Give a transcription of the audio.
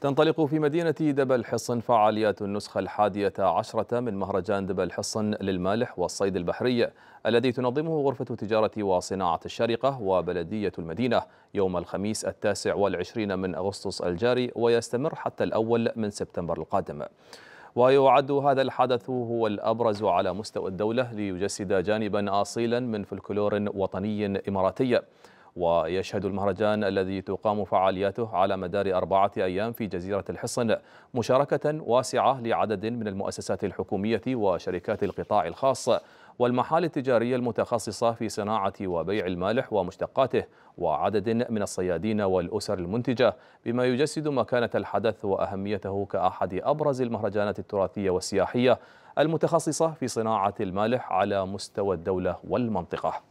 تنطلق في مدينة دبل حصن فعاليات النسخة الحادية عشرة من مهرجان دبل حصن للمالح والصيد البحري الذي تنظمه غرفة تجارة وصناعة الشارقة وبلدية المدينة يوم الخميس التاسع والعشرين من أغسطس الجاري ويستمر حتى الأول من سبتمبر القادم ويعد هذا الحدث هو الأبرز على مستوى الدولة ليجسد جانبا أصيلا من فلكلور وطني إماراتي ويشهد المهرجان الذي تقام فعالياته على مدار أربعة أيام في جزيرة الحصن مشاركة واسعة لعدد من المؤسسات الحكومية وشركات القطاع الخاص والمحال التجارية المتخصصة في صناعة وبيع المالح ومشتقاته وعدد من الصيادين والأسر المنتجة بما يجسد مكانة الحدث وأهميته كأحد أبرز المهرجانات التراثية والسياحية المتخصصة في صناعة المالح على مستوى الدولة والمنطقة